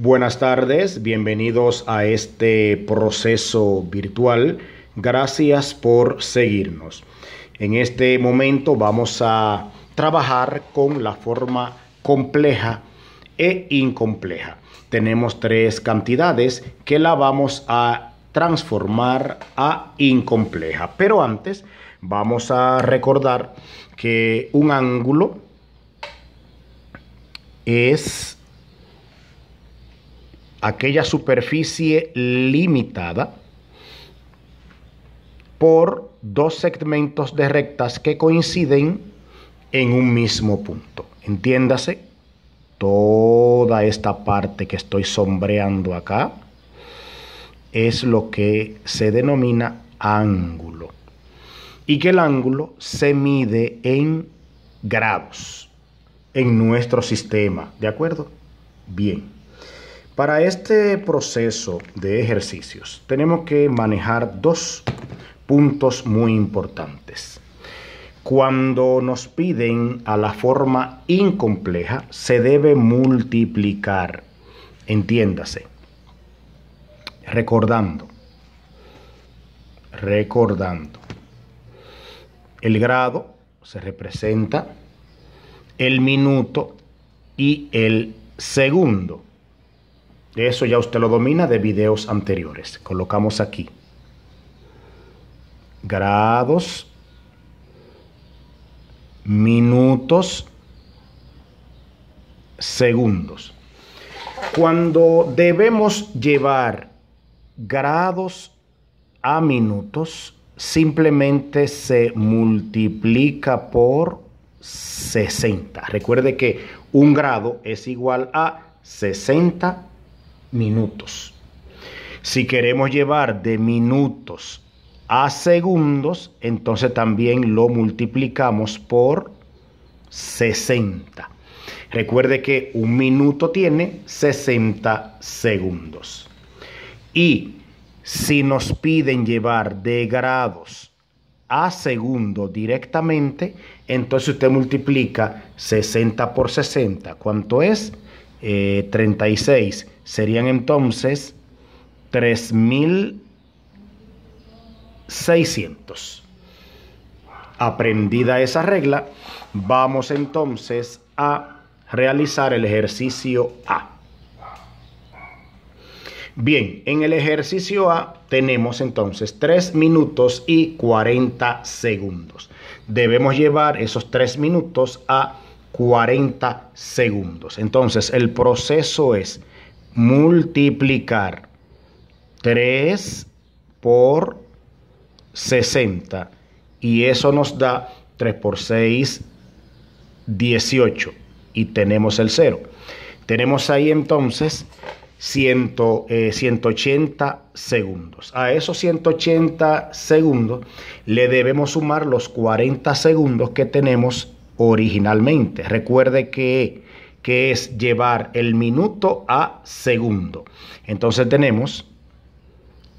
Buenas tardes, bienvenidos a este proceso virtual. Gracias por seguirnos. En este momento vamos a trabajar con la forma compleja e incompleja. Tenemos tres cantidades que la vamos a transformar a incompleja. Pero antes vamos a recordar que un ángulo es aquella superficie limitada por dos segmentos de rectas que coinciden en un mismo punto. Entiéndase, toda esta parte que estoy sombreando acá es lo que se denomina ángulo. Y que el ángulo se mide en grados en nuestro sistema. ¿De acuerdo? Bien. Para este proceso de ejercicios tenemos que manejar dos puntos muy importantes. Cuando nos piden a la forma incompleja, se debe multiplicar. Entiéndase. Recordando. Recordando. El grado se representa, el minuto y el segundo. Eso ya usted lo domina de videos anteriores. Colocamos aquí. Grados. Minutos. Segundos. Cuando debemos llevar grados a minutos, simplemente se multiplica por 60. Recuerde que un grado es igual a 60 minutos. Si queremos llevar de minutos a segundos, entonces también lo multiplicamos por 60. Recuerde que un minuto tiene 60 segundos. Y si nos piden llevar de grados a segundos directamente, entonces usted multiplica 60 por 60. ¿Cuánto es? 36 eh, serían entonces 3600. Aprendida esa regla, vamos entonces a realizar el ejercicio A. Bien, en el ejercicio A tenemos entonces 3 minutos y 40 segundos. Debemos llevar esos 3 minutos a 40 segundos. Entonces, el proceso es multiplicar 3 por 60 y eso nos da 3 por 6, 18 y tenemos el 0. Tenemos ahí entonces 180 eh, segundos. A esos 180 segundos le debemos sumar los 40 segundos que tenemos originalmente. Recuerde que, es llevar el minuto a segundo. Entonces tenemos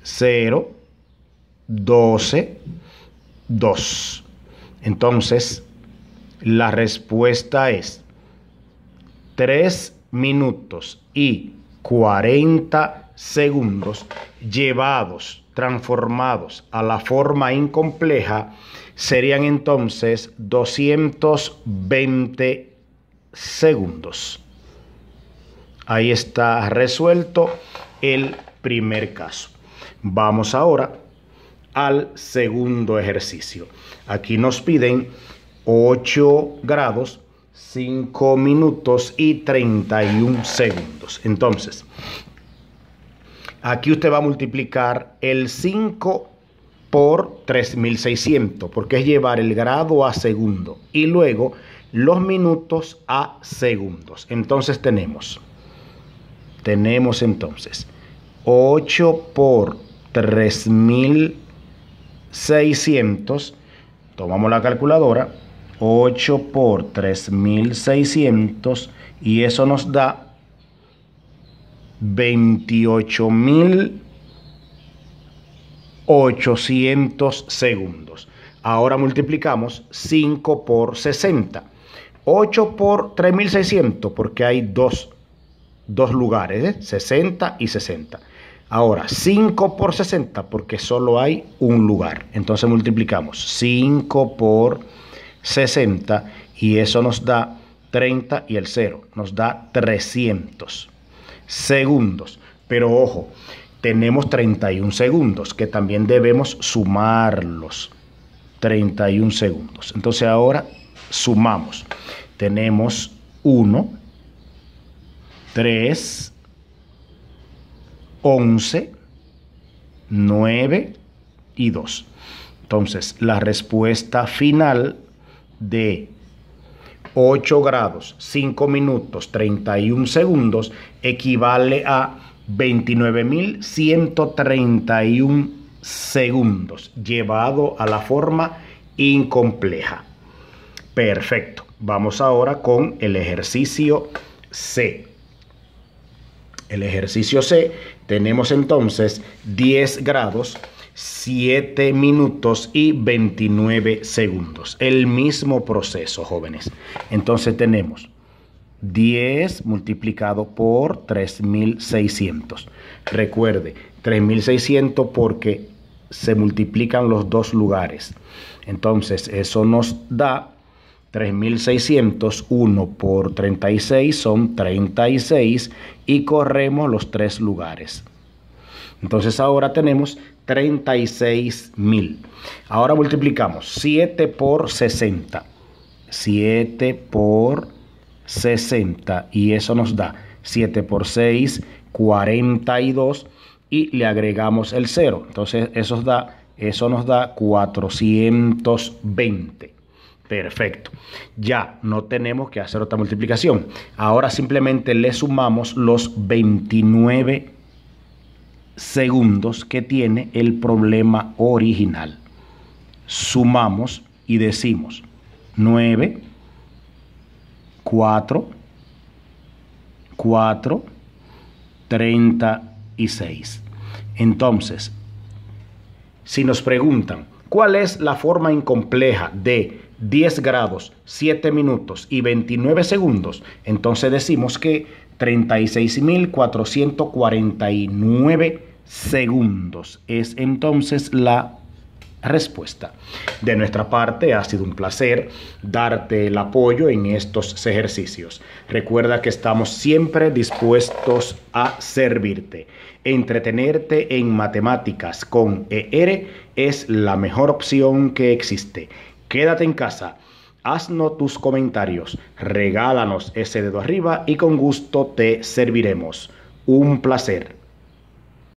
0, 12, 2. Entonces, la respuesta es 3 minutos y 40 segundos llevados transformados a la forma incompleja serían entonces 220 segundos. Ahí está resuelto el primer caso. Vamos ahora al segundo ejercicio. Aquí nos piden 8 grados, 5 minutos y 31 segundos. Entonces, Aquí usted va a multiplicar el 5 por 3600, porque es llevar el grado a segundo y luego los minutos a segundos. Entonces tenemos, tenemos entonces 8 por 3600, tomamos la calculadora, 8 por 3600 y eso nos da 28.800 segundos. Ahora multiplicamos 5 por 60. 8 por 3.600 porque hay dos, lugares, ¿eh? 60 y 60. Ahora, 5 por 60 porque solo hay un lugar. Entonces multiplicamos 5 por 60 y eso nos da 30 y el 0, nos da 300 segundos. Pero ojo, tenemos 31 segundos que también debemos sumarlos. 31 segundos. Entonces ahora sumamos. Tenemos 1, 3, 11, 9 y 2. Entonces, la respuesta final de 8 grados 5 minutos 31 segundos equivale a 29.131 segundos llevado a la forma incompleja. Perfecto. Vamos ahora con el ejercicio C. El ejercicio C tenemos entonces 10 grados 7 minutos y 29 segundos. El mismo proceso, jóvenes. Entonces tenemos 10 multiplicado por 3600. Recuerde, 3600 porque se multiplican los dos lugares. Entonces, eso nos da 3600 1 por 36 son 36 y corremos los tres lugares. Entonces ahora tenemos 36 mil. Ahora multiplicamos 7 por 60. 7 por 60. Y eso nos da 7 por 6, 42. Y le agregamos el 0. Entonces eso, da, eso nos da 420. Perfecto. Ya no tenemos que hacer otra multiplicación. Ahora simplemente le sumamos los 29 segundos que tiene el problema original. Sumamos y decimos 9, 4, 4, 36. Entonces, si nos preguntan cuál es la forma incompleja de 10 grados, 7 minutos y 29 segundos, entonces decimos que 36.449 segundos. Es entonces la respuesta. De nuestra parte, ha sido un placer darte el apoyo en estos ejercicios. Recuerda que estamos siempre dispuestos a servirte. Entretenerte en matemáticas con ER es la mejor opción que existe. Quédate en casa. Haznos tus comentarios, regálanos ese dedo arriba y con gusto te serviremos. Un placer.